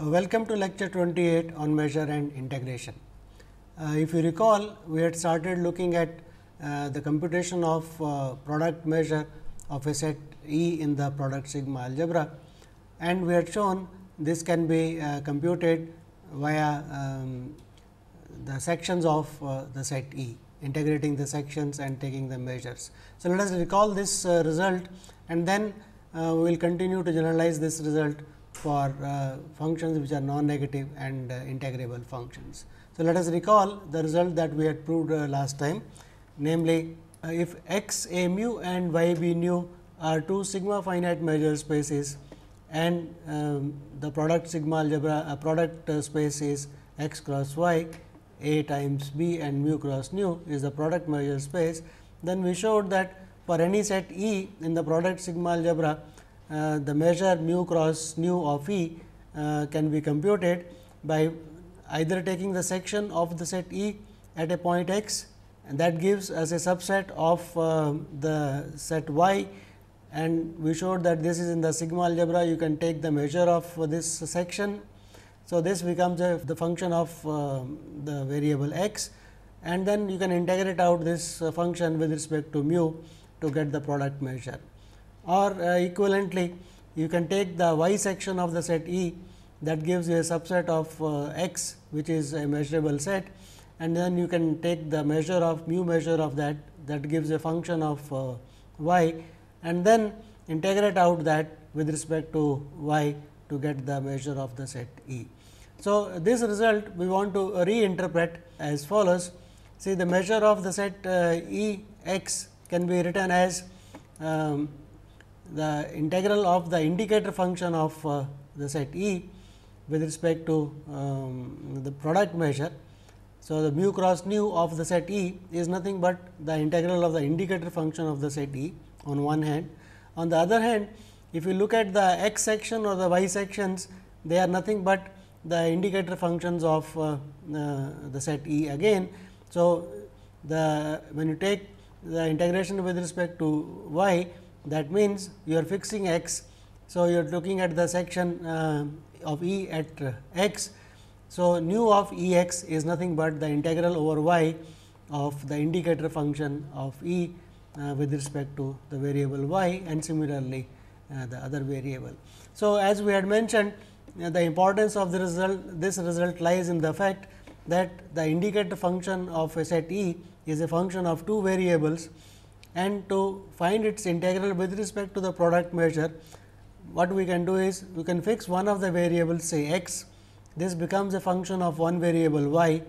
Uh, welcome to lecture 28 on measure and integration. Uh, if you recall, we had started looking at uh, the computation of uh, product measure of a set E in the product sigma algebra and we had shown this can be uh, computed via um, the sections of uh, the set E, integrating the sections and taking the measures. So, let us recall this result and then we will continue to generalize this result for uh, functions which are non-negative and uh, integrable functions. So, let us recall the result that we had proved uh, last time namely uh, if x a mu and y b nu are two sigma finite measure spaces and um, the product sigma algebra uh, product uh, space is x cross y a times b and mu cross nu is the product measure space then we showed that for any set E in the product sigma algebra uh, the measure mu cross nu of E uh, can be computed by either taking the section of the set E at a point x and that gives us a subset of uh, the set y and we showed that this is in the sigma algebra you can take the measure of uh, this section. So, this becomes a, the function of uh, the variable x and then you can integrate out this uh, function with respect to mu to get the product measure or uh, equivalently you can take the y section of the set E that gives you a subset of uh, x which is a measurable set and then you can take the measure of mu measure of that that gives a function of uh, y and then integrate out that with respect to y to get the measure of the set E. So, this result we want to reinterpret as follows. See the measure of the set E x can be written as um, the integral of the indicator function of uh, the set E with respect to um, the product measure. So, the mu cross nu of the set E is nothing but the integral of the indicator function of the set E on one hand. On the other hand, if you look at the x section or the y sections, they are nothing but the indicator functions of uh, uh, the set E again. So, the when you take the integration with respect to y, that means, you are fixing x. So, you are looking at the section uh, of E at uh, x. So, nu of E x is nothing but the integral over y of the indicator function of E uh, with respect to the variable y and similarly uh, the other variable. So, as we had mentioned uh, the importance of the result this result lies in the fact that the indicator function of a set E is a function of two variables and to find its integral with respect to the product measure, what we can do is we can fix one of the variables say x, this becomes a function of one variable y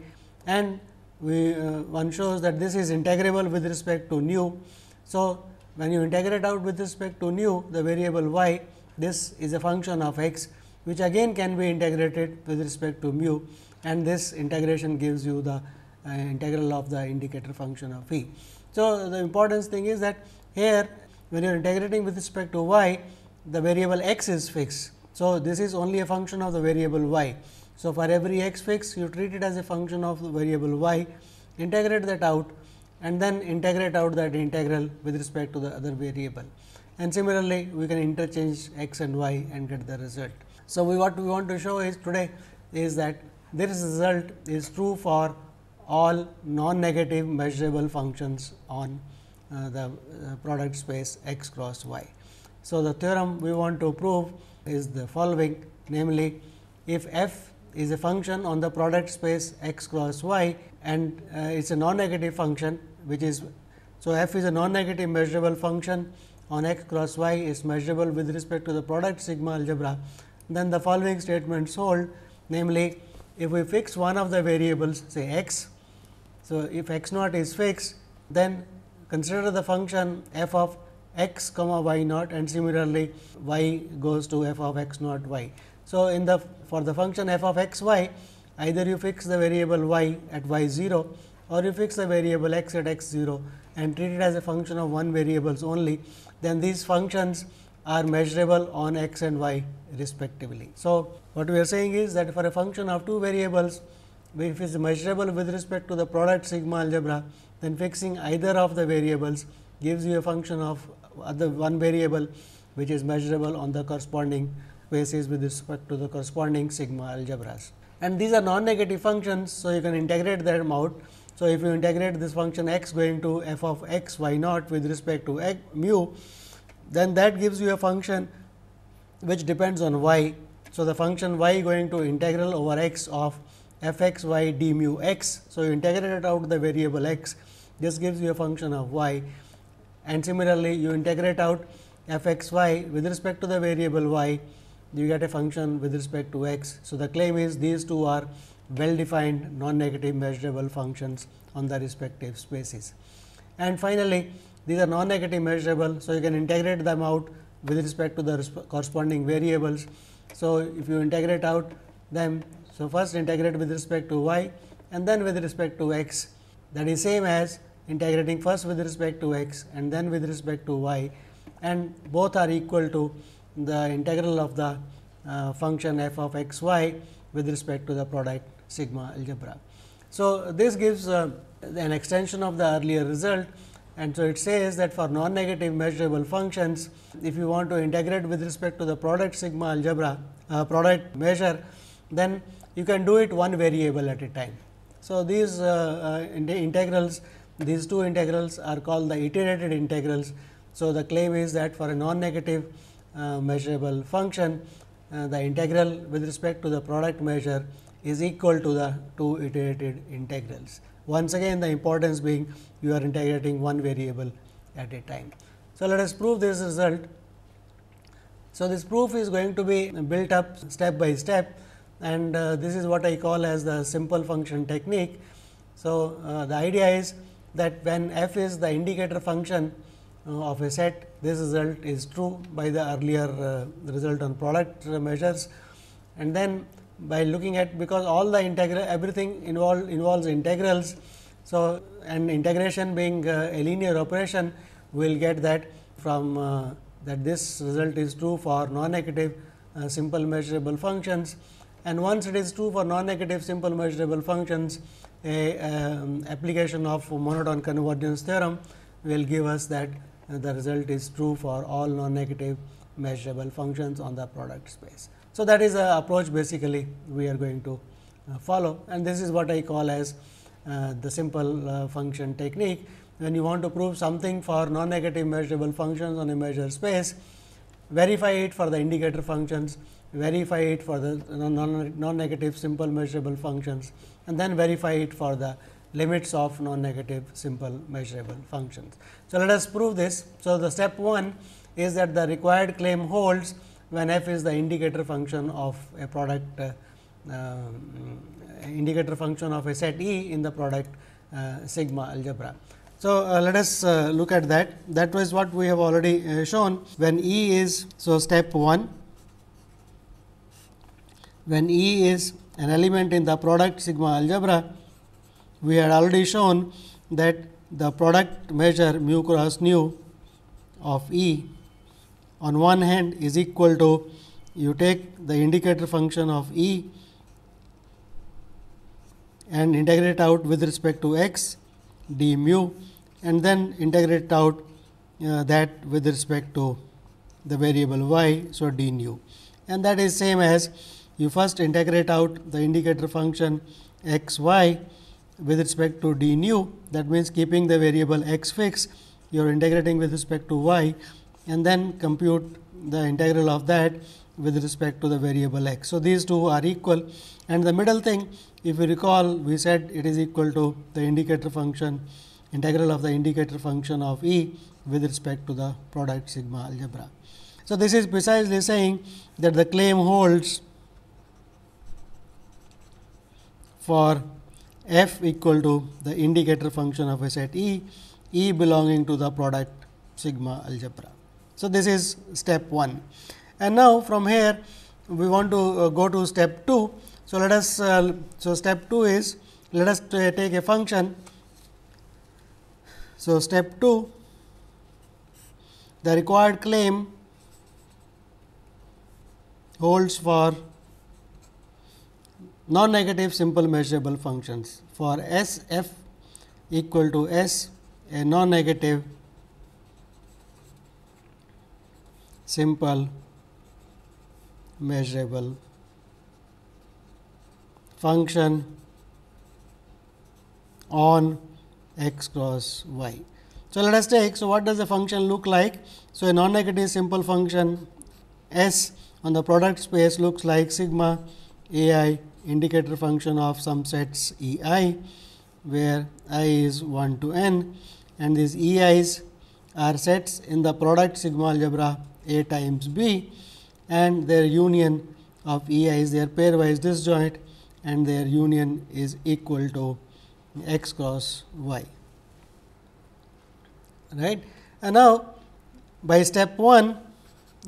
and we uh, one shows that this is integrable with respect to nu. So, when you integrate out with respect to nu the variable y, this is a function of x which again can be integrated with respect to mu and this integration gives you the uh, integral of the indicator function of phi. So, the important thing is that here when you are integrating with respect to y, the variable x is fixed. So, this is only a function of the variable y. So, for every x fix you treat it as a function of the variable y, integrate that out and then integrate out that integral with respect to the other variable. And similarly, we can interchange x and y and get the result. So, we what we want to show is today is that this result is true for all non-negative measurable functions on uh, the uh, product space x cross y. So, the theorem we want to prove is the following namely if f is a function on the product space x cross y and uh, it is a non-negative function which is so f is a non-negative measurable function on x cross y is measurable with respect to the product sigma algebra then the following statements hold namely if we fix one of the variables say x so, if x naught is fixed, then consider the function f of x comma y naught and similarly y goes to f of x naught y. So, in the for the function f of x y, either you fix the variable y at y 0 or you fix the variable x at x 0 and treat it as a function of one variables only, then these functions are measurable on x and y respectively. So, what we are saying is that for a function of two variables, if it's measurable with respect to the product sigma algebra, then fixing either of the variables gives you a function of the one variable which is measurable on the corresponding basis with respect to the corresponding sigma algebras. And these are non-negative functions, so you can integrate them out. So, if you integrate this function x going to f of x y naught with respect to x, mu, then that gives you a function which depends on y. So, the function y going to integral over x of f x y d mu x. So, you it out the variable x, this gives you a function of y and similarly, you integrate out f x y with respect to the variable y, you get a function with respect to x. So, the claim is these two are well defined non negative measurable functions on the respective spaces. And finally, these are non negative measurable. So, you can integrate them out with respect to the corresponding variables. So, if you integrate out them so, first integrate with respect to y and then with respect to x that is same as integrating first with respect to x and then with respect to y and both are equal to the integral of the uh, function f of x y with respect to the product sigma algebra. So, this gives uh, an extension of the earlier result and so it says that for non-negative measurable functions, if you want to integrate with respect to the product sigma algebra uh, product measure, then you can do it one variable at a time. So, these uh, uh, integrals, these two integrals are called the iterated integrals. So, the claim is that for a non-negative uh, measurable function, the integral with respect to the product measure is equal to the two iterated integrals. Once again the importance being you are integrating one variable at a time. So, let us prove this result. So, this proof is going to be built up step by step and uh, this is what I call as the simple function technique. So, uh, the idea is that when f is the indicator function uh, of a set, this result is true by the earlier uh, result on product measures. And then by looking at because all the integral everything involved involves integrals. So, an integration being uh, a linear operation, we will get that from uh, that this result is true for non negative simple measurable functions and once it is true for non-negative simple measurable functions, a um, application of monotone convergence theorem will give us that the result is true for all non-negative measurable functions on the product space. So, that is the approach basically we are going to uh, follow and this is what I call as uh, the simple uh, function technique. When you want to prove something for non-negative measurable functions on a measure space, verify it for the indicator functions verify it for the non-negative simple measurable functions and then verify it for the limits of non-negative simple measurable functions. So, let us prove this. So, the step 1 is that the required claim holds when f is the indicator function of a product uh, uh, indicator function of a set E in the product uh, sigma algebra. So, uh, let us uh, look at that. That was what we have already uh, shown when E is so step 1 when E is an element in the product sigma algebra, we had already shown that the product measure mu cross nu of E on one hand is equal to you take the indicator function of E and integrate out with respect to x d mu and then integrate out uh, that with respect to the variable y. So, d nu and that is same as you first integrate out the indicator function x y with respect to d nu that means keeping the variable x fixed you are integrating with respect to y and then compute the integral of that with respect to the variable x. So, these two are equal and the middle thing if you recall we said it is equal to the indicator function integral of the indicator function of E with respect to the product sigma algebra. So, this is precisely saying that the claim holds for f equal to the indicator function of a set E, E belonging to the product sigma algebra. So, this is step 1. And now, from here we want to uh, go to step 2. So, let us uh, so step 2 is let us take a function. So, step 2 the required claim holds for non-negative simple measurable functions for S f equal to S a non-negative simple measurable function on x cross y. So, let us take. So, what does the function look like? So, a non-negative simple function S on the product space looks like sigma a i indicator function of some sets E i, where i is 1 to n and these E i's are sets in the product sigma algebra A times B and their union of E i is their pairwise disjoint and their union is equal to x cross y. Right. And now, by step 1,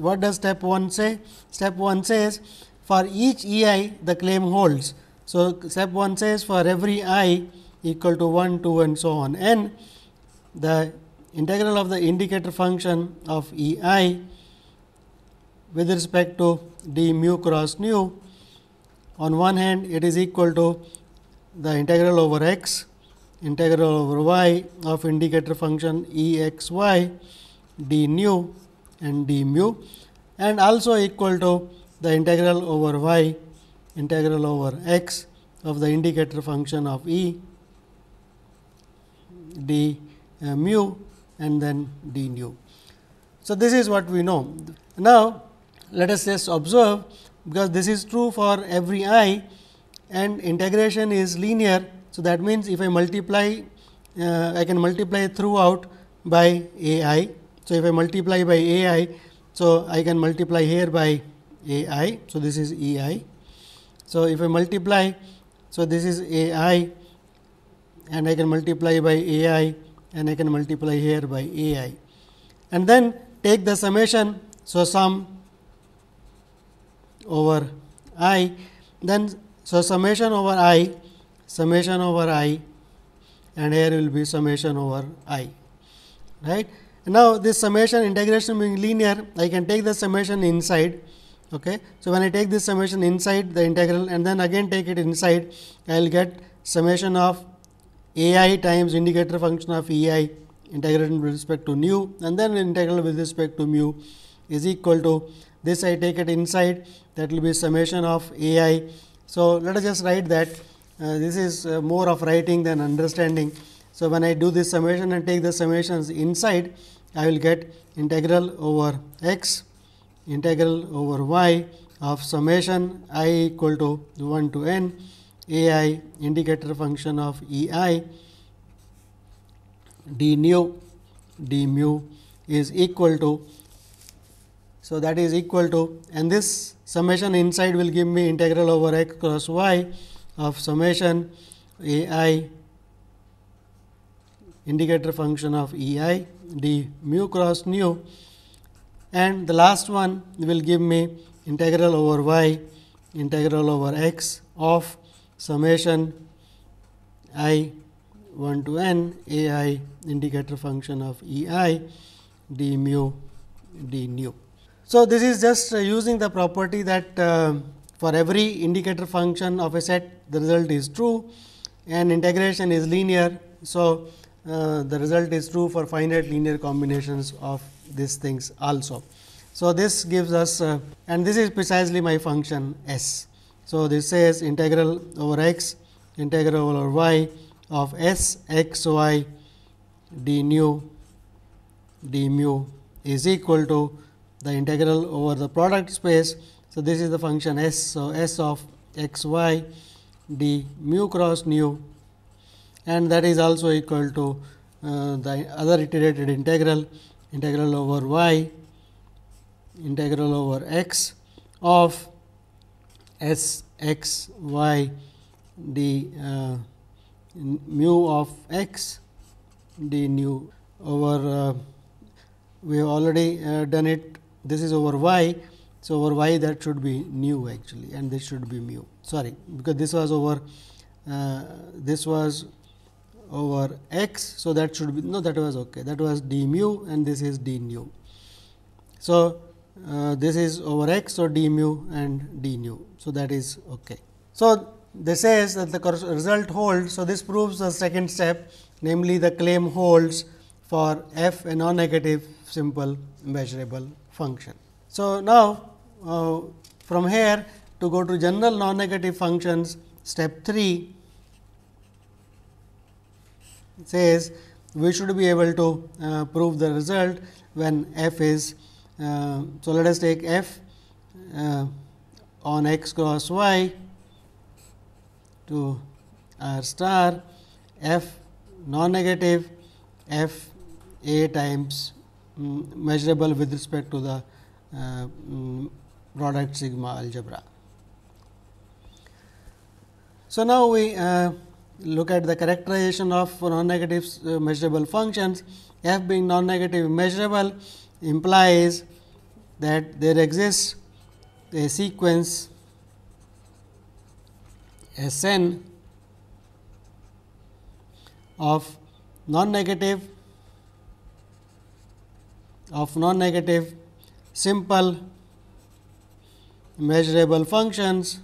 what does step 1 say? Step 1 says for each E i the claim holds. So, step 1 says for every i equal to 1, 2 and so on n the integral of the indicator function of E i with respect to d mu cross nu on one hand it is equal to the integral over x integral over y of indicator function E x y d nu and d mu and also equal to the integral over y integral over x of the indicator function of E d uh, mu and then d nu. So, this is what we know. Now, let us just observe because this is true for every i and integration is linear. So, that means, if I multiply uh, I can multiply throughout by a i. So, if I multiply by a i, so I can multiply here by a i. So, this is e i. So, if I multiply, so this is a i and I can multiply by a i and I can multiply here by a i and then take the summation. So, sum over i then so summation over i summation over i and here will be summation over i right now this summation integration being linear i can take the summation inside okay so when i take this summation inside the integral and then again take it inside i will get summation of ai times indicator function of ei integral with respect to nu and then integral with respect to mu is equal to this i take it inside that will be summation of ai so let us just write that uh, this is uh, more of writing than understanding so when i do this summation and take the summations inside i will get integral over x integral over y of summation i equal to 1 to n a i indicator function of E i d nu d mu is equal to. So, that is equal to and this summation inside will give me integral over x cross y of summation a i indicator function of E i d mu cross nu and the last one will give me integral over y integral over x of summation i 1 to n a i indicator function of e i d mu d nu. So, this is just uh, using the property that uh, for every indicator function of a set the result is true and integration is linear. So, uh, the result is true for finite linear combinations of these things also. So, this gives us uh, and this is precisely my function s. So, this says integral over x integral over y of s x y d nu d mu is equal to the integral over the product space. So, this is the function s. So, s of x y d mu cross nu and that is also equal to uh, the other iterated integral integral over y integral over x of s x y d uh, mu of x d nu over uh, we have already uh, done it this is over y. So, over y that should be nu actually and this should be mu sorry because this was over uh, this was over x. So, that should be no that was okay that was d mu and this is d nu. So, uh, this is over x. So, d mu and d nu. So, that is okay. So, this says that the result holds. So, this proves the second step namely the claim holds for f a non-negative simple measurable function. So, now uh, from here to go to general non-negative functions step 3 says we should be able to uh, prove the result when f is. Uh, so, let us take f uh, on x cross y to r star f non negative f a times um, measurable with respect to the um, product sigma algebra. So, now we uh, look at the characterization of non-negative uh, measurable functions, f being non-negative measurable implies that there exists a sequence Sn of non-negative of non-negative simple measurable functions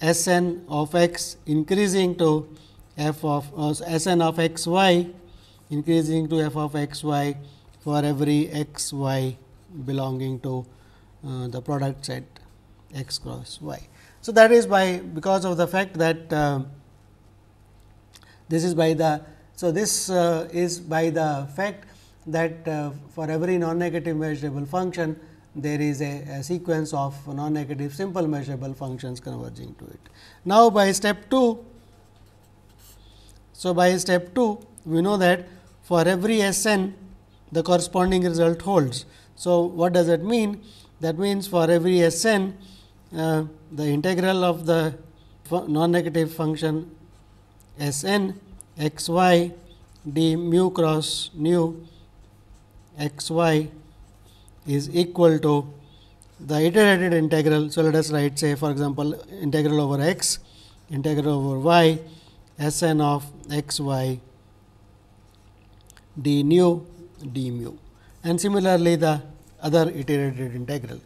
S n of x increasing to f of uh, S n of x y increasing to f of x y for every x y belonging to uh, the product set x cross y. So, that is by because of the fact that uh, this is by the so this uh, is by the fact that uh, for every non negative measurable function there is a, a sequence of non-negative simple measurable functions converging to it. Now, by step 2, so by step 2, we know that for every S n, the corresponding result holds. So, what does that mean? That means for every S n, uh, the integral of the non-negative function S n x y d mu cross nu x y is equal to the iterated integral. So, let us write say for example, integral over x, integral over y, Sn of x y d nu d mu and similarly the other iterated integral.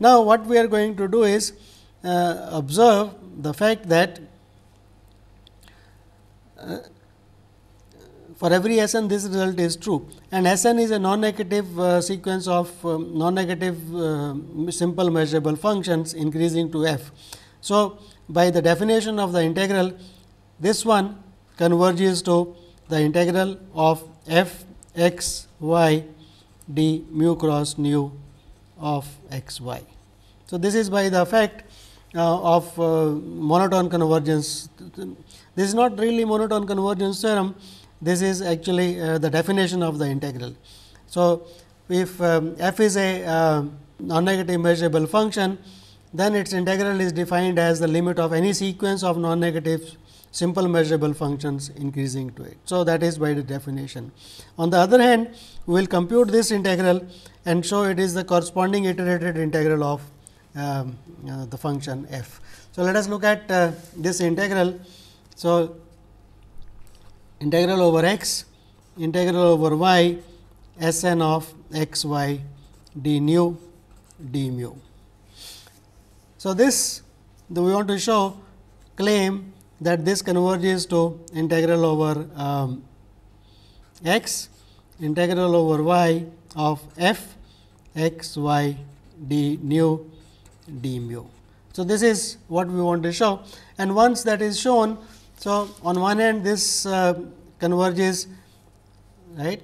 Now, what we are going to do is uh, observe the fact that uh, for every Sn this result is true and Sn is a non-negative uh, sequence of um, non-negative uh, simple measurable functions increasing to f. So, by the definition of the integral this one converges to the integral of f x y d mu cross nu of x y. So, this is by the effect uh, of uh, monotone convergence. This is not really monotone convergence theorem, this is actually uh, the definition of the integral. So, if um, f is a um, non-negative measurable function, then its integral is defined as the limit of any sequence of non-negative simple measurable functions increasing to it. So, that is by the definition. On the other hand, we will compute this integral and show it is the corresponding iterated integral of um, uh, the function f. So, let us look at uh, this integral. So, integral over x, integral over y, Sn of x y d nu d mu. So, this we want to show claim that this converges to integral over um, x, integral over y of f x y d nu d mu. So, this is what we want to show and once that is shown so, on one hand this uh, converges right.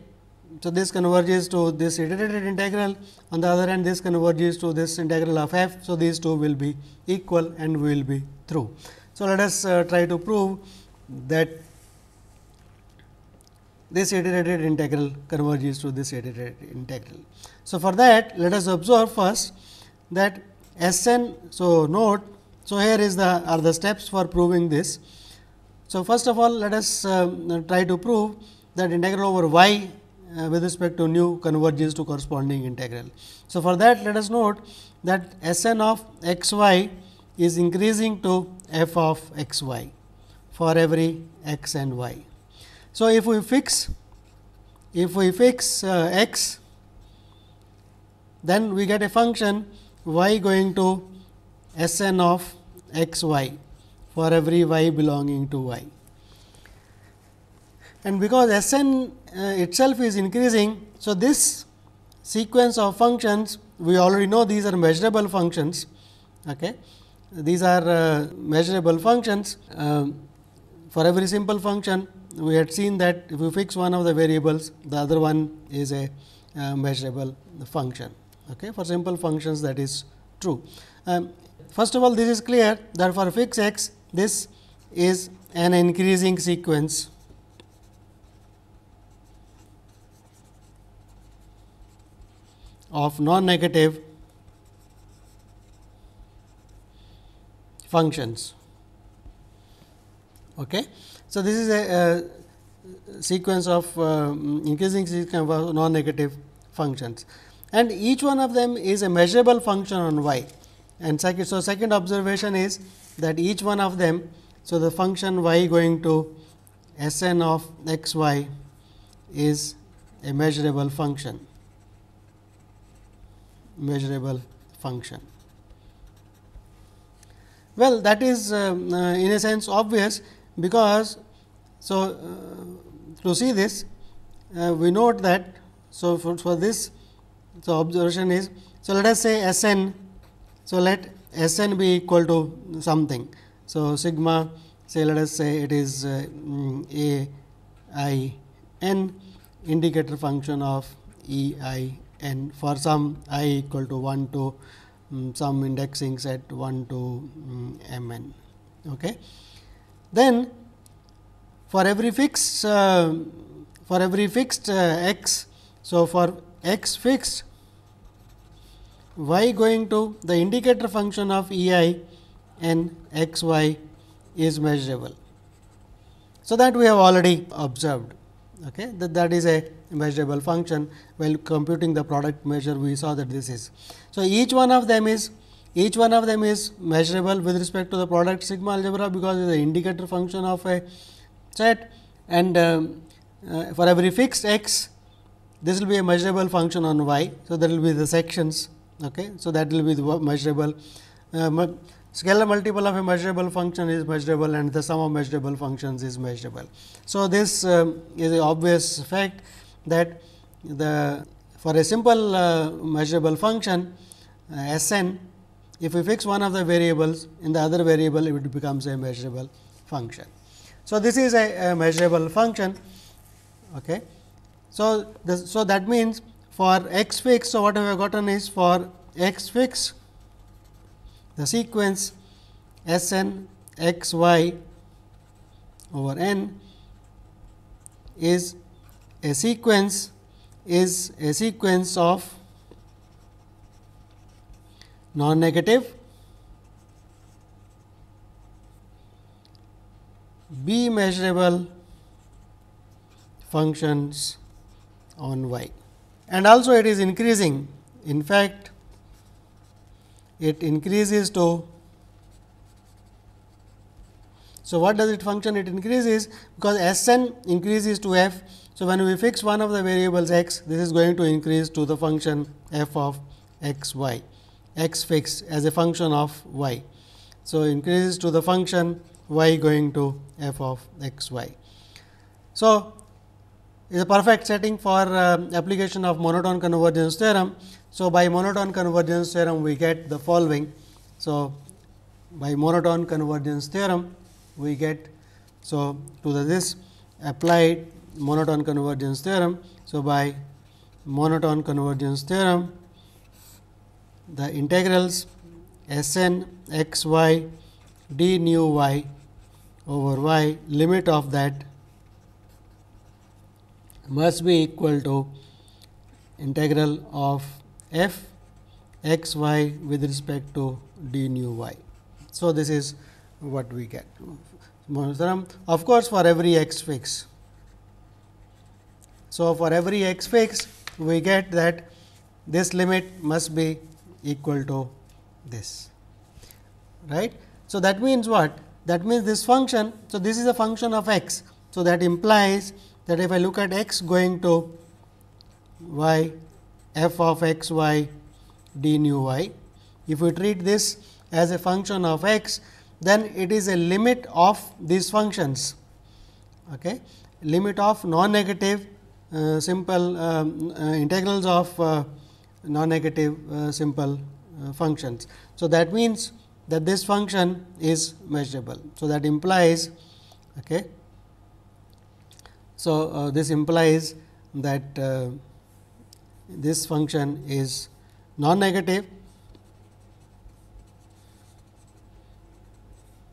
So, this converges to this iterated integral on the other hand this converges to this integral of f. So, these two will be equal and will be through. So, let us uh, try to prove that this iterated integral converges to this iterated integral. So, for that let us observe first that S n. So, note so here is the are the steps for proving this. So, first of all let us um, try to prove that integral over y uh, with respect to nu converges to corresponding integral. So, for that let us note that S n of x y is increasing to f of x y for every x and y. So, if we fix if we fix uh, x then we get a function y going to S n of x y for every y belonging to y. And because S n uh, itself is increasing, so this sequence of functions we already know these are measurable functions. Okay. These are uh, measurable functions. Um, for every simple function, we had seen that if you fix one of the variables, the other one is a uh, measurable function. Okay. For simple functions, that is true. Um, first of all, this is clear that for fix x, this is an increasing sequence. of non-negative functions. Okay. So, this is a, a sequence of uh, increasing sequence of non-negative functions and each one of them is a measurable function on y and so second observation is that each one of them. So, the function y going to S n of x y is a measurable function, measurable function. Well, that is uh, uh, in a sense obvious because so uh, to see this uh, we note that so for, for this so observation is so let us say S n so let Sn be equal to something. So, sigma say let us say it is uh, mm, a i n indicator function of e i n for some i equal to 1 to um, some indexing set 1 to um, m n. Okay. Then for every fixed uh, for every fixed uh, x, so for x fixed y going to the indicator function of E i and x y is measurable. So, that we have already observed okay, that, that is a measurable function while computing the product measure we saw that this is. So, each one of them is each one of them is measurable with respect to the product sigma algebra because it is an indicator function of a set and um, uh, for every fixed x this will be a measurable function on y. So, there will be the sections Okay, so that will be measurable. Uh, scalar multiple of a measurable function is measurable and the sum of measurable functions is measurable. So, this um, is an obvious fact that the for a simple uh, measurable function uh, Sn, if we fix one of the variables in the other variable it becomes a measurable function. So, this is a, a measurable function. Okay. So, this, so that means for x fix. So, what I have gotten is for x fix the sequence S n x y over n is a sequence is a sequence of non negative b measurable functions on y and also it is increasing. In fact, it increases to so, what does it function? It increases because S n increases to f. So, when we fix one of the variables x, this is going to increase to the function f of x y, x fixed as a function of y. So, increases to the function y going to f of x y. So, is a perfect setting for um, application of monotone convergence theorem. So, by monotone convergence theorem we get the following. So, by monotone convergence theorem we get so to the this applied monotone convergence theorem. So, by monotone convergence theorem the integrals S n x y d nu y over y limit of that must be equal to integral of f x y with respect to d nu y. So, this is what we get. Of course, for every x fix. So, for every x fix, we get that this limit must be equal to this. right? So, that means what? That means this function. So, this is a function of x. So, that implies that if I look at x going to y f of x y d nu y, if we treat this as a function of x, then it is a limit of these functions. Okay? Limit of non-negative uh, simple um, uh, integrals of uh, non-negative uh, simple uh, functions. So, that means that this function is measurable. So, that implies okay, so, uh, this implies that uh, this function is non-negative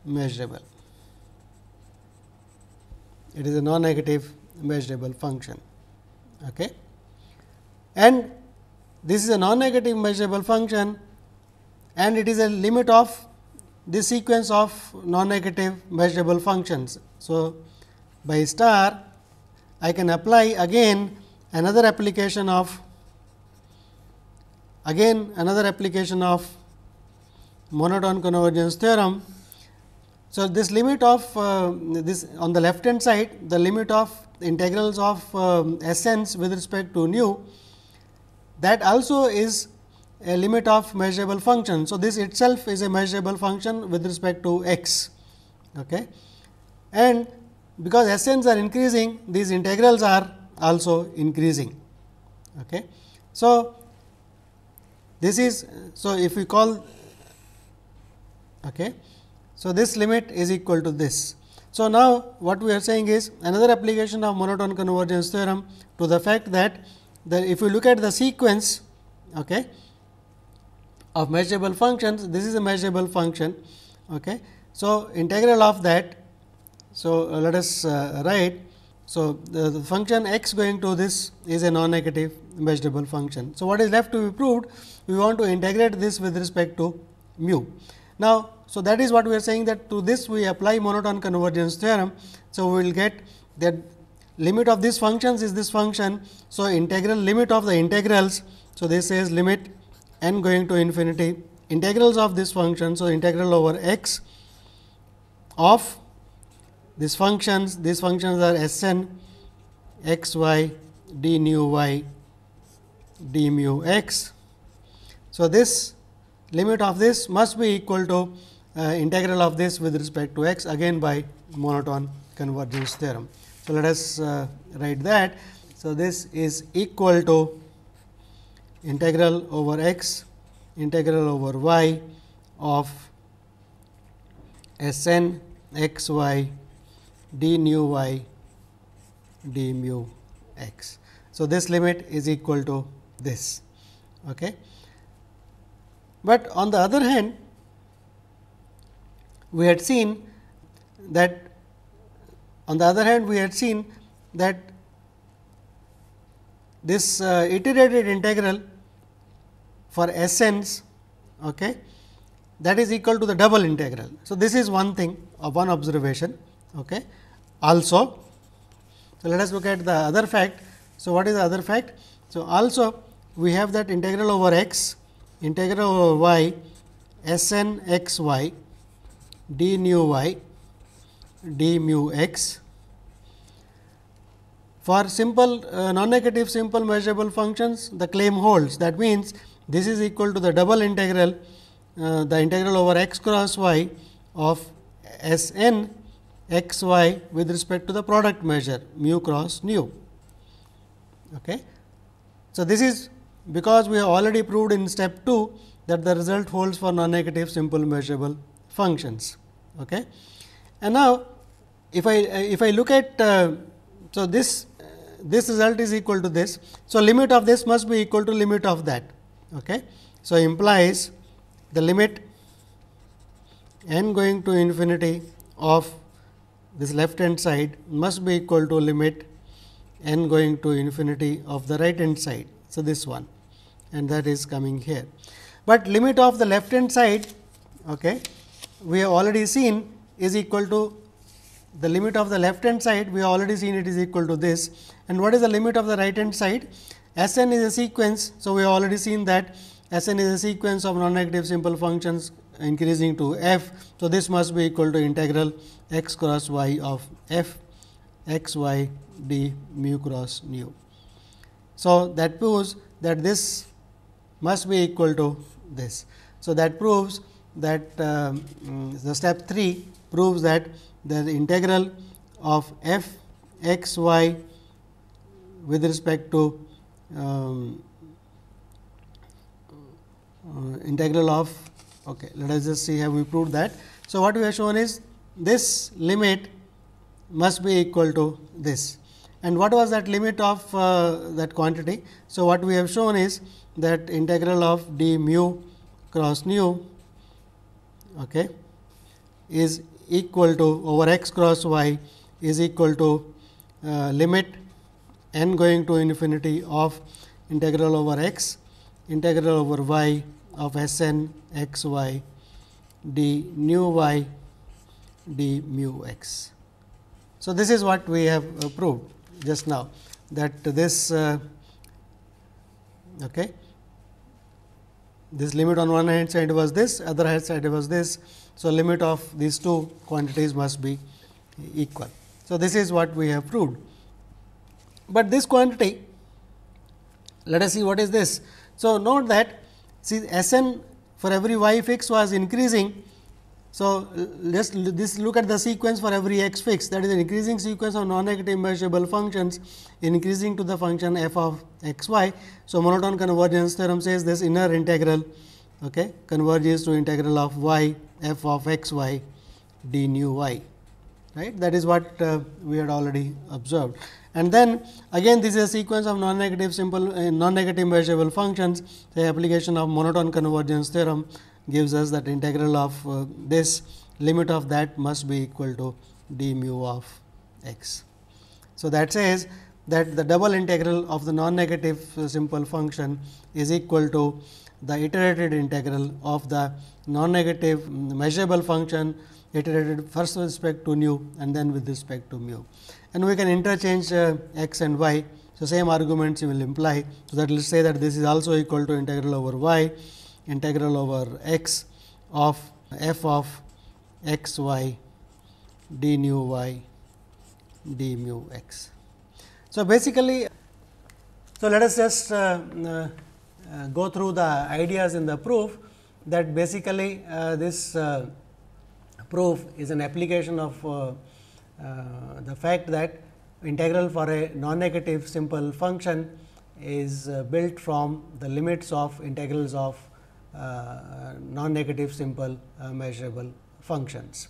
measurable. It is a non-negative measurable function. Okay. And this is a non-negative measurable function and it is a limit of this sequence of non-negative measurable functions. So, by star I can apply again another application of again another application of monotone convergence theorem. So, this limit of uh, this on the left hand side the limit of integrals of um, uh, essence with respect to nu that also is a limit of measurable function. So, this itself is a measurable function with respect to x. Okay. And because SNs are increasing, these integrals are also increasing. Okay. So, this is so if we call okay, so this limit is equal to this. So, now what we are saying is another application of monotone convergence theorem to the fact that that if you look at the sequence okay, of measurable functions, this is a measurable function. Okay. So, integral of that so, uh, let us uh, write. So, the, the function x going to this is a non-negative measurable function. So, what is left to be proved? We want to integrate this with respect to mu. Now, so that is what we are saying that to this we apply monotone convergence theorem. So, we will get that limit of these functions is this function. So, integral limit of the integrals. So, this is limit n going to infinity integrals of this function. So, integral over x of these functions these functions are Sn x y d nu y d mu x. So, this limit of this must be equal to uh, integral of this with respect to x again by monotone convergence theorem. So, let us uh, write that. So, this is equal to integral over x integral over y of S n x y d nu y d mu x. So, this limit is equal to this. Okay. But on the other hand, we had seen that on the other hand, we had seen that this uh, iterated integral for essence okay, that is equal to the double integral. So, this is one thing uh, one observation. Okay also. So, let us look at the other fact. So, what is the other fact? So, also we have that integral over x, integral over y, S n x y, d nu y, d mu x. For simple uh, non-negative simple measurable functions, the claim holds. That means, this is equal to the double integral, uh, the integral over x cross y of S n x y with respect to the product measure mu cross nu. Okay. So, this is because we have already proved in step 2 that the result holds for non-negative simple measurable functions. Okay. And now, if I if I look at uh, so this uh, this result is equal to this. So, limit of this must be equal to limit of that. Okay. So, implies the limit n going to infinity of this left hand side must be equal to limit n going to infinity of the right hand side. So, this one and that is coming here. But limit of the left hand side okay, we have already seen is equal to the limit of the left hand side we have already seen it is equal to this and what is the limit of the right hand side S n is a sequence. So, we have already seen that S n is a sequence of non-negative simple functions increasing to f. So, this must be equal to integral x cross y of f x y d mu cross nu. So, that proves that this must be equal to this. So, that proves that uh, the step 3 proves that the integral of f x y with respect to um, uh, integral of okay let us just see how we proved that so what we have shown is this limit must be equal to this. And what was that limit of uh, that quantity? So, what we have shown is that integral of d mu cross nu okay, is equal to over x cross y is equal to uh, limit n going to infinity of integral over x integral over y of S n x y d nu y d mu x. So, this is what we have uh, proved just now that this uh, okay, this limit on one hand side was this, other hand side was this. So, limit of these two quantities must be equal. So, this is what we have proved, but this quantity let us see what is this. So, note that see S n for every y fix was increasing so, let's this look at the sequence for every x fix that is an increasing sequence of non-negative measurable functions increasing to the function f of x y. So, monotone convergence theorem says this inner integral okay, converges to integral of y f of x y d nu y right that is what uh, we had already observed. And then again this is a sequence of non-negative simple uh, non-negative measurable functions the application of monotone convergence theorem gives us that integral of uh, this limit of that must be equal to d mu of x. So, that says that the double integral of the non-negative uh, simple function is equal to the iterated integral of the non-negative mm, measurable function iterated first with respect to nu and then with respect to mu. And we can interchange uh, x and y. So, same arguments you will imply. So, that let us say that this is also equal to integral over y integral over x of f of x y d nu y d mu x. So, basically, so let us just uh, uh, go through the ideas in the proof that basically uh, this uh, proof is an application of uh, uh, the fact that integral for a non-negative simple function is built from the limits of integrals of uh, non-negative simple uh, measurable functions.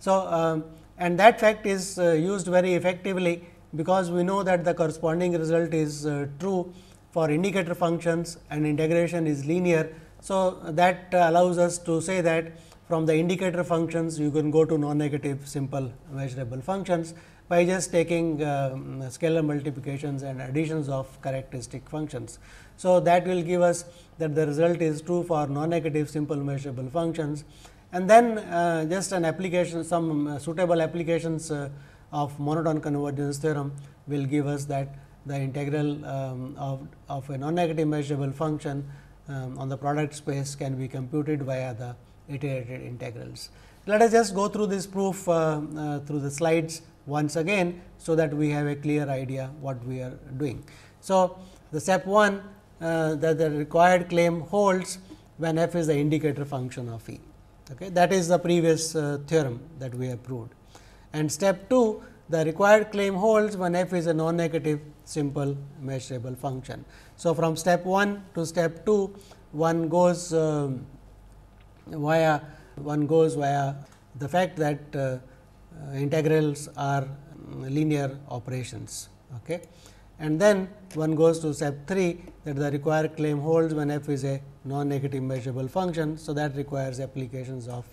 So, um, and that fact is uh, used very effectively because we know that the corresponding result is true for indicator functions and integration is linear. So, that allows us to say that from the indicator functions you can go to non-negative simple measurable functions by just taking um, scalar multiplications and additions of characteristic functions. So, that will give us that the result is true for non-negative simple measurable functions. And then uh, just an application, some uh, suitable applications uh, of monotone convergence theorem will give us that the integral um, of, of a non-negative measurable function um, on the product space can be computed via the iterated integrals. Let us just go through this proof uh, uh through the slides once again, so that we have a clear idea what we are doing. So, the step 1 uh, that the required claim holds when f is the indicator function of E. Okay. That is the previous uh, theorem that we have proved. And step 2, the required claim holds when f is a non-negative simple measurable function. So, from step 1 to step 2, one goes uh, via one goes via the fact that uh, uh, integrals are linear operations. Okay. And then one goes to step 3 that the required claim holds when f is a non-negative measurable function. So, that requires applications of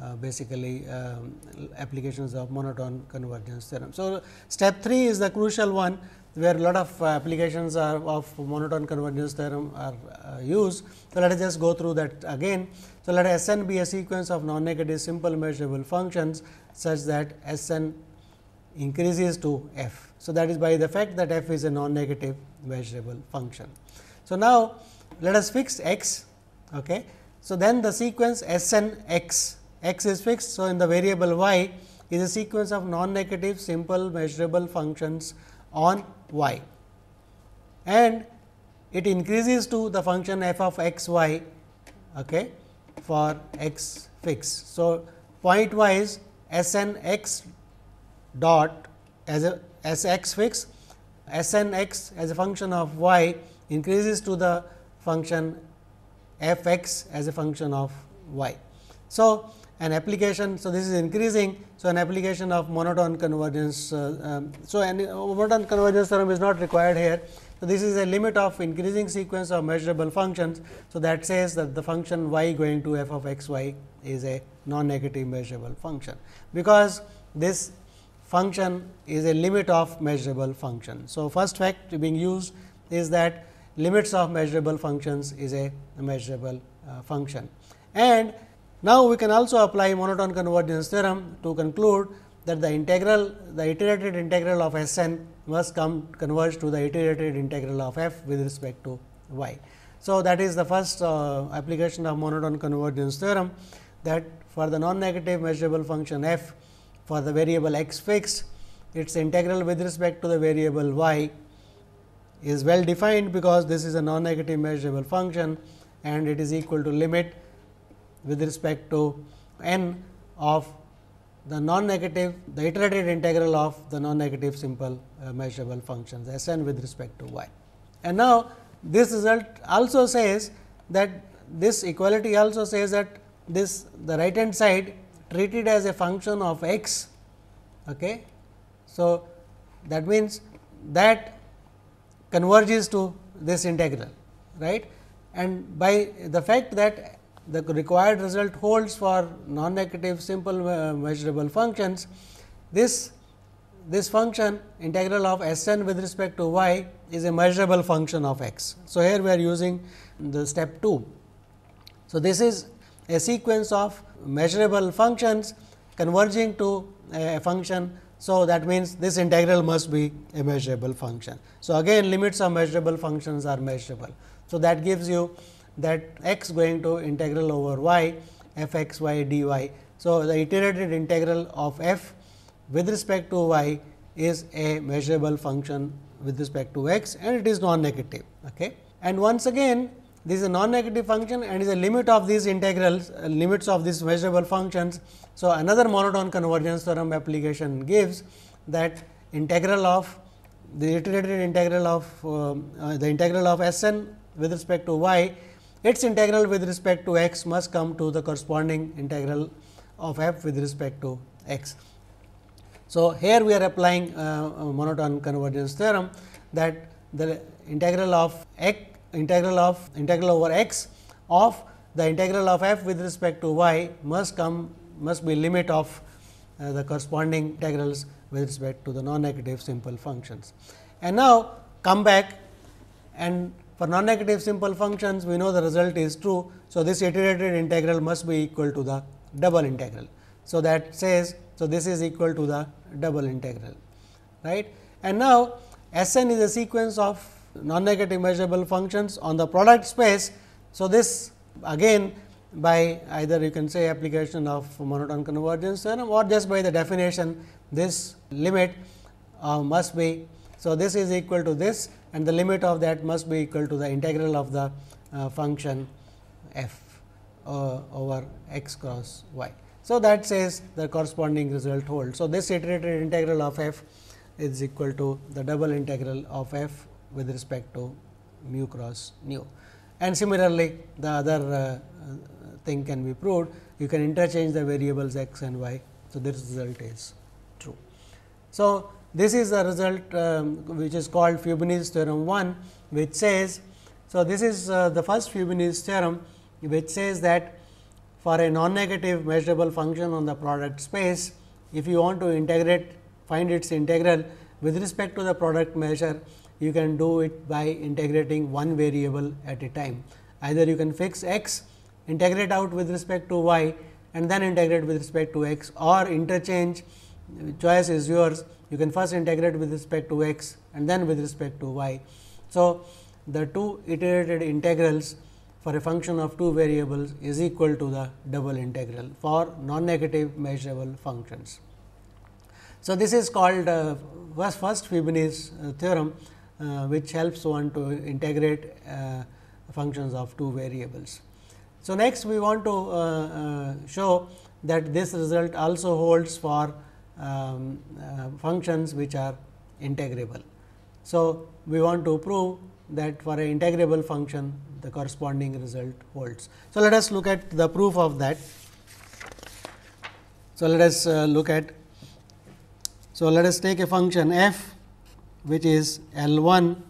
uh, basically um, applications of monotone convergence theorem. So, step 3 is the crucial one where a lot of uh, applications are of monotone convergence theorem are uh, used. So, let us just go through that again. So, let Sn be a sequence of non-negative simple measurable functions such that Sn increases to f. So, that is by the fact that f is a non-negative measurable function. So, now let us fix x. Okay. So, then the sequence S n x, x is fixed. So, in the variable y is a sequence of non-negative simple measurable functions on y and it increases to the function f of x y okay, for x fix. So, point wise S n x dot as a as x fix S n x as a function of y increases to the function f x as a function of y. So, an application. So, this is increasing. So, an application of monotone convergence. Uh, um, so, an uh, monotone convergence theorem is not required here. So, this is a limit of increasing sequence of measurable functions. So, that says that the function y going to f of x y is a non-negative measurable function, because this function is a limit of measurable function. So, first fact being used is that limits of measurable functions is a measurable uh, function. And now, we can also apply monotone convergence theorem to conclude that the integral the iterated integral of S n must come converge to the iterated integral of f with respect to y. So, that is the first uh, application of monotone convergence theorem that for the non-negative measurable function f for the variable x fixed its integral with respect to the variable y is well defined because this is a non-negative measurable function and it is equal to limit with respect to n of the non-negative the iterated integral of the non-negative simple uh, measurable functions S n with respect to y. And now, this result also says that this equality also says that this the right hand side treated as a function of x. Okay. So, that means, that converges to this integral right and by the fact that the required result holds for non negative simple uh, measurable functions this this function integral of S n with respect to y is a measurable function of x. So, here we are using the step 2. So, this is a sequence of measurable functions converging to a function so, that means this integral must be a measurable function. So, again limits of measurable functions are measurable. So, that gives you that x going to integral over dy. So, the iterated integral of f with respect to y is a measurable function with respect to x and it is non-negative. Okay? And once again this is a non-negative function and is a limit of these integrals, uh, limits of these measurable functions. So, another monotone convergence theorem application gives that integral of the iterated integral of um, uh, the integral of S n with respect to y, its integral with respect to x must come to the corresponding integral of f with respect to x. So, here we are applying uh, monotone convergence theorem that the integral of x integral of integral over x of the integral of f with respect to y must come must be limit of uh, the corresponding integrals with respect to the non-negative simple functions. And now, come back and for non-negative simple functions we know the result is true. So, this iterated integral must be equal to the double integral. So, that says so this is equal to the double integral right. And now, S n is a sequence of non-negative measurable functions on the product space. So, this again by either you can say application of monotone convergence theorem or just by the definition this limit uh, must be. So, this is equal to this and the limit of that must be equal to the integral of the uh, function f uh, over x cross y. So, that says the corresponding result holds. So, this iterated integral of f is equal to the double integral of f with respect to mu cross nu. And similarly, the other uh, uh, thing can be proved, you can interchange the variables x and y. So, this result is true. So, this is the result um, which is called Fubini's theorem 1, which says, so this is uh, the first Fubini's theorem, which says that for a non-negative measurable function on the product space, if you want to integrate, find its integral with respect to the product measure, you can do it by integrating one variable at a time. Either you can fix x, integrate out with respect to y and then integrate with respect to x or interchange choice is yours. You can first integrate with respect to x and then with respect to y. So, the two iterated integrals for a function of two variables is equal to the double integral for non-negative measurable functions. So, this is called uh, first Fibonacci uh, theorem uh, which helps one to integrate uh, functions of two variables. So, next we want to uh, show that this result also holds for um, functions which are integrable. So, we want to prove that for an integrable function the corresponding result holds. So, let us look at the proof of that. So, let us uh, look at. So, let us take a function f which is L 1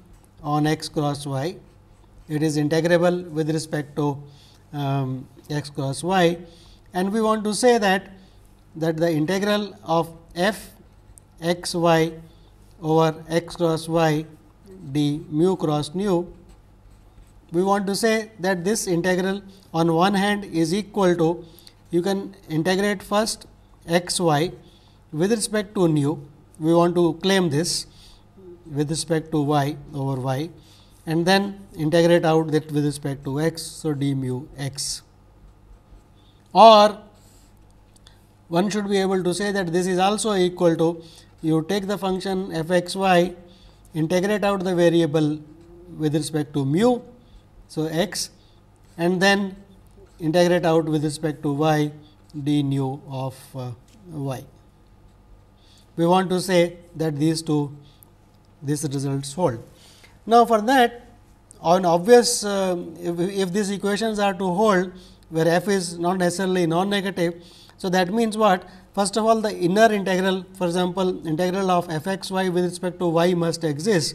on x cross y. It is integrable with respect to um, x cross y and we want to say that that the integral of f x y over x cross y d mu cross nu we want to say that this integral on one hand is equal to you can integrate first x y with respect to nu we want to claim this with respect to y over y and then integrate out that with respect to x. So, d mu x or one should be able to say that this is also equal to you take the function f x y integrate out the variable with respect to mu. So, x and then integrate out with respect to y d nu of uh, y. We want to say that these two this results hold. Now, for that on obvious uh, if, if, these equations are to hold where f is not necessarily non negative. So, that means what first of all the inner integral for example, integral of f x y with respect to y must exist.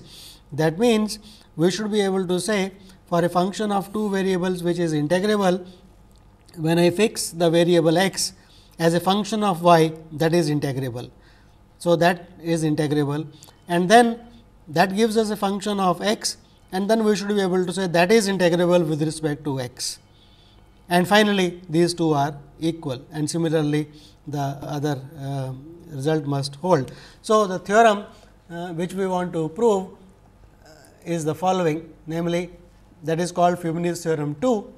That means, we should be able to say for a function of two variables which is integrable when I fix the variable x as a function of y that is integrable. So, that is integrable and then that gives us a function of x and then we should be able to say that is integrable with respect to x. And finally, these two are equal and similarly, the other uh, result must hold. So, the theorem uh, which we want to prove uh, is the following namely that is called Fibonacci theorem 2.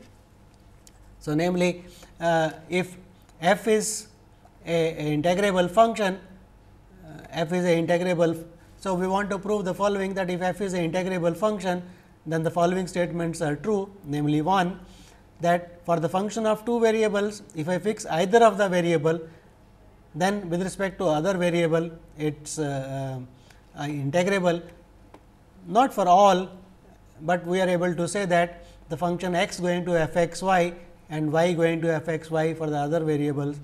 So, namely uh, if f is a, a integrable function, uh, f is a integrable so, we want to prove the following that if f is an integrable function, then the following statements are true namely one that for the function of two variables, if I fix either of the variable, then with respect to other variable, it is uh, uh, integrable not for all, but we are able to say that the function x going to f x y and y going to f x y for the other variables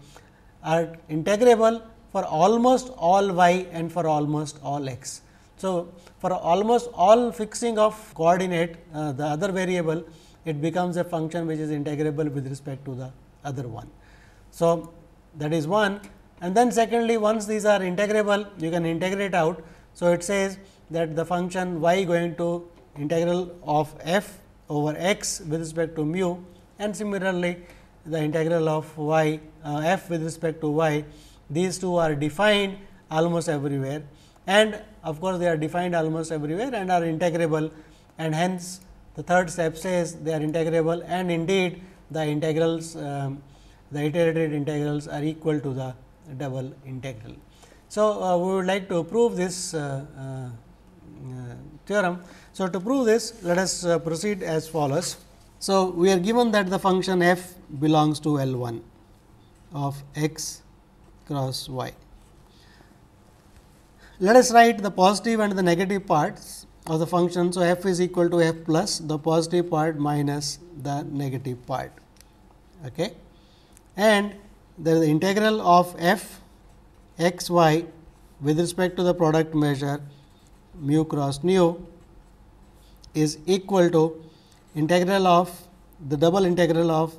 are integrable for almost all y and for almost all x. So, for almost all fixing of coordinate uh, the other variable it becomes a function which is integrable with respect to the other one. So, that is one and then secondly once these are integrable you can integrate out. So, it says that the function y going to integral of f over x with respect to mu and similarly the integral of y uh, f with respect to y these two are defined almost everywhere and of course, they are defined almost everywhere and are integrable and hence the third step says they are integrable and indeed the integrals um, the iterated integrals are equal to the double integral. So, uh, we would like to prove this uh, uh, uh theorem. So, to prove this let us uh, proceed as follows. So, we are given that the function f belongs to L 1 of x cross y. Let us write the positive and the negative parts of the function. So, f is equal to f plus the positive part minus the negative part. Okay. And there is the integral of f x y with respect to the product measure mu cross nu is equal to integral of the double integral of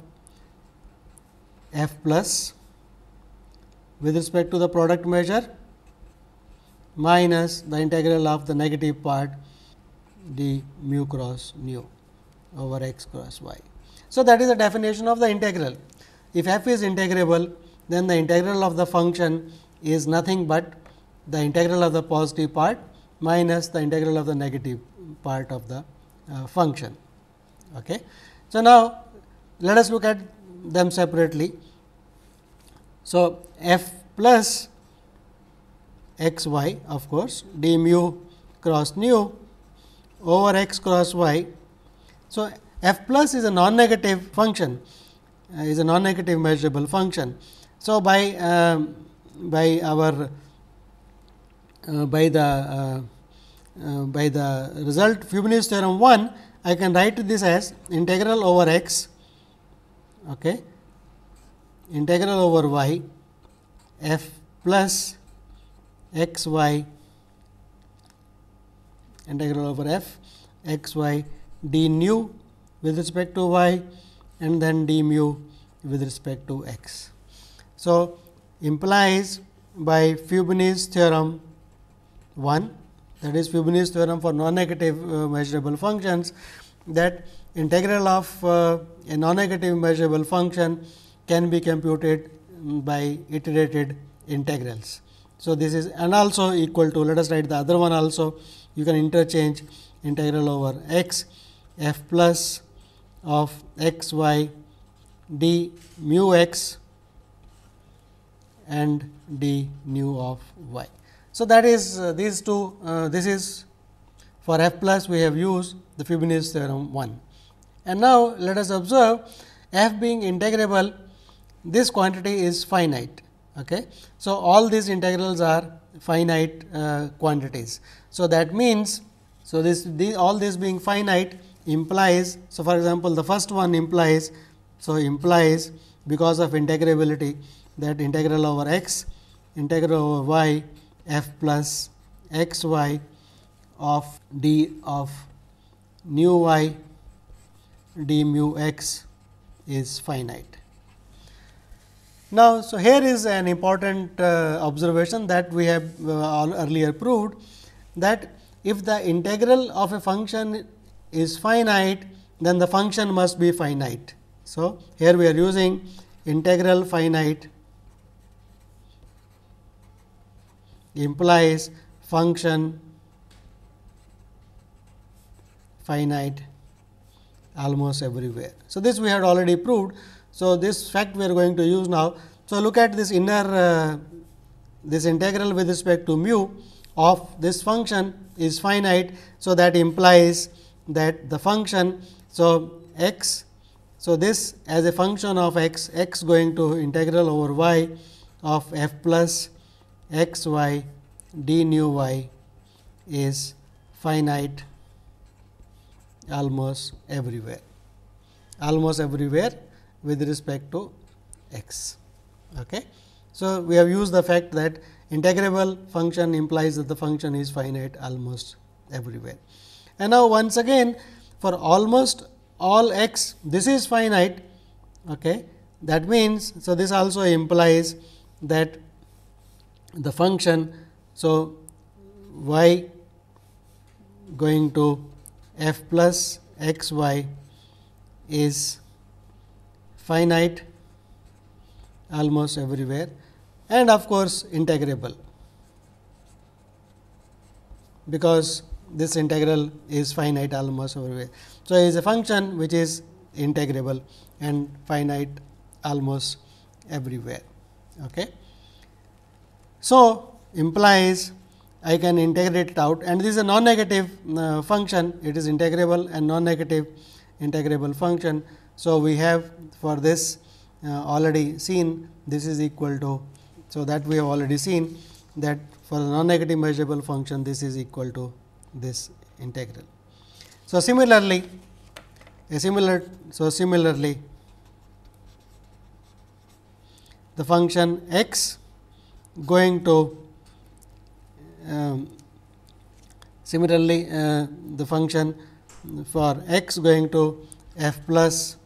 f plus with respect to the product measure minus the integral of the negative part d mu cross nu over x cross y. So, that is the definition of the integral. If f is integrable, then the integral of the function is nothing but the integral of the positive part minus the integral of the negative part of the uh, function. Okay. So, now let us look at them separately. So, f plus x y of course, d mu cross nu over x cross y. So, f plus is a non-negative function uh, is a non-negative measurable function. So, by uh, by our uh, by the uh, uh, by the result Fibonacci theorem 1 I can write this as integral over x okay, integral over y f plus x y integral over f x y d nu with respect to y and then d mu with respect to x. So, implies by Fubini's theorem 1 that is Fubini's theorem for non-negative uh, measurable functions that integral of uh, a non-negative measurable function can be computed by iterated integrals. So, this is and also equal to let us write the other one also you can interchange integral over x f plus of x y d mu x and d nu of y. So, that is uh, these two uh, this is for f plus we have used the Fibonacci theorem 1. And now, let us observe f being integrable this quantity is finite. Okay. So, all these integrals are finite uh, quantities. So, that means, so this, this all this being finite implies, so for example, the first one implies, so implies because of integrability that integral over x, integral over y, f plus x y of d of nu y d mu x is finite. Now, so here is an important uh, observation that we have uh, earlier proved that if the integral of a function is finite, then the function must be finite. So, here we are using integral finite implies function finite almost everywhere. So, this we had already proved. So, this fact we are going to use now. So, look at this inner uh, this integral with respect to mu of this function is finite. So, that implies that the function. So, x. So, this as a function of x, x going to integral over y of f plus x y d nu y is finite almost everywhere. Almost everywhere with respect to x. Okay. So, we have used the fact that integrable function implies that the function is finite almost everywhere. And now, once again for almost all x this is finite. Okay. That means, so this also implies that the function. So, y going to f plus x y is finite almost everywhere and of course, integrable because this integral is finite almost everywhere. So, it is a function which is integrable and finite almost everywhere. Okay. So, implies I can integrate it out and this is a non-negative uh, function, it is integrable and non-negative integrable function. So, we have for this uh, already seen this is equal to. So, that we have already seen that for the non negative measurable function this is equal to this integral. So, similarly, a similar so similarly the function x going to um, similarly uh, the function for x going to f plus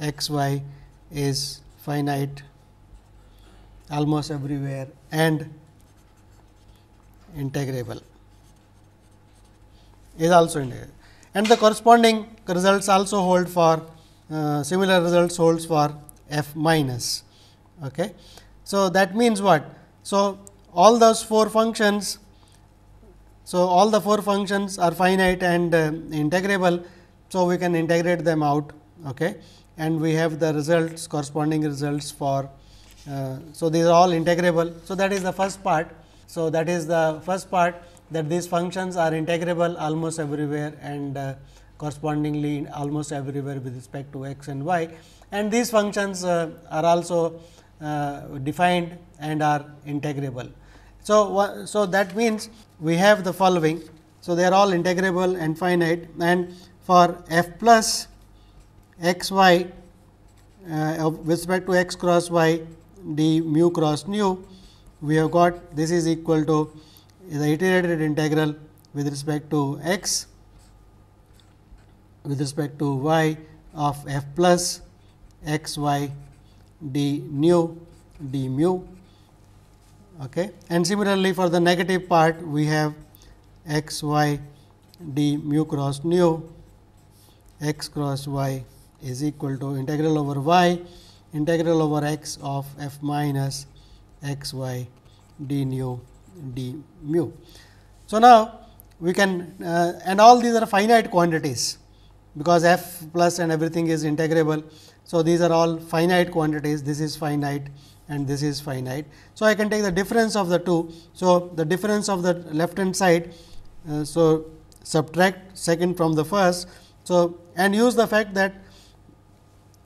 x y is finite almost everywhere and integrable is also integrable and the corresponding results also hold for uh, similar results holds for f minus. Okay. So, that means what? So, all those four functions, so all the four functions are finite and uh, integrable. So, we can integrate them out. Okay and we have the results corresponding results for. Uh, so, these are all integrable. So, that is the first part. So, that is the first part that these functions are integrable almost everywhere and uh, correspondingly almost everywhere with respect to x and y. And these functions uh, are also uh, defined and are integrable. So, so that means we have the following. So, they are all integrable and finite and for f plus x y uh, with respect to x cross y d mu cross nu, we have got this is equal to the iterated integral with respect to x with respect to y of f plus x y d nu d mu. Okay. And similarly, for the negative part, we have x y d mu cross nu x cross y is equal to integral over y integral over x of f minus x y d nu d mu. So, now we can uh, and all these are finite quantities because f plus and everything is integrable. So, these are all finite quantities this is finite and this is finite. So, I can take the difference of the two. So, the difference of the left hand side. Uh, so, subtract second from the first. So, and use the fact that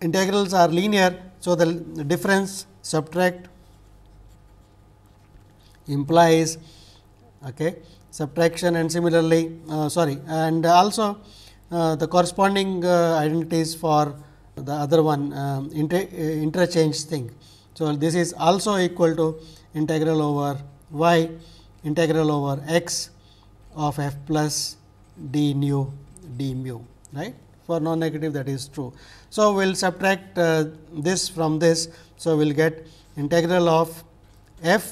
integrals are linear. So, the difference subtract implies okay, subtraction and similarly uh, sorry and also uh, the corresponding uh, identities for the other one um, inter uh, interchange thing. So, this is also equal to integral over y integral over x of f plus d nu d mu right for non negative that is true. So, we will subtract uh, this from this. So, we will get integral of f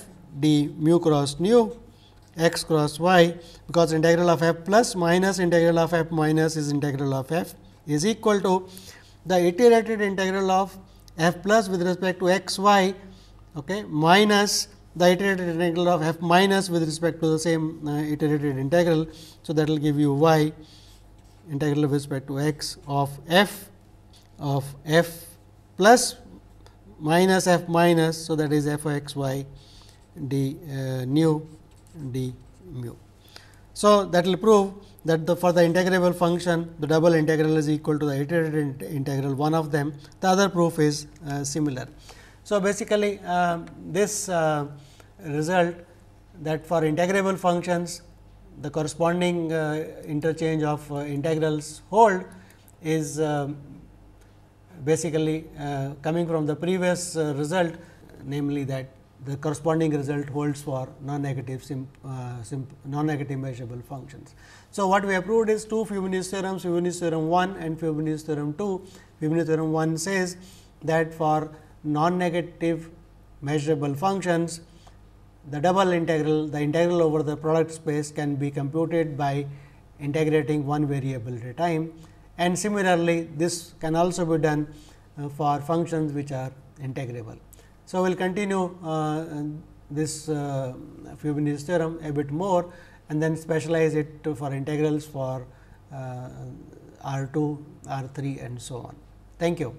d mu cross nu x cross y because integral of f plus minus integral of f minus is integral of f is equal to the iterated integral of f plus with respect to x y okay, minus the iterated integral of f minus with respect to the same uh, iterated integral. So, that will give you y integral with respect to x of f of f plus minus f minus. So, that is f x y d uh, nu d mu. So, that will prove that the for the integrable function the double integral is equal to the iterated integral one of them the other proof is uh, similar. So, basically um, uh, this result that for integrable functions the corresponding uh, interchange of uh, integrals hold is uh, basically coming from the previous result namely that the corresponding result holds for non-negative uh, non-negative measurable functions. So, what we have proved is two Fibonacci theorems, Fibonacci theorem 1 and Fibonacci theorem 2. Fibonacci theorem 1 says that for non-negative measurable functions, the double integral, the integral over the product space can be computed by integrating one variable at a time. And similarly, this can also be done uh, for functions which are integrable. So, we will continue uh, this uh, Fibonacci theorem a bit more and then specialize it for integrals for R2, uh, R3 and so on. Thank you.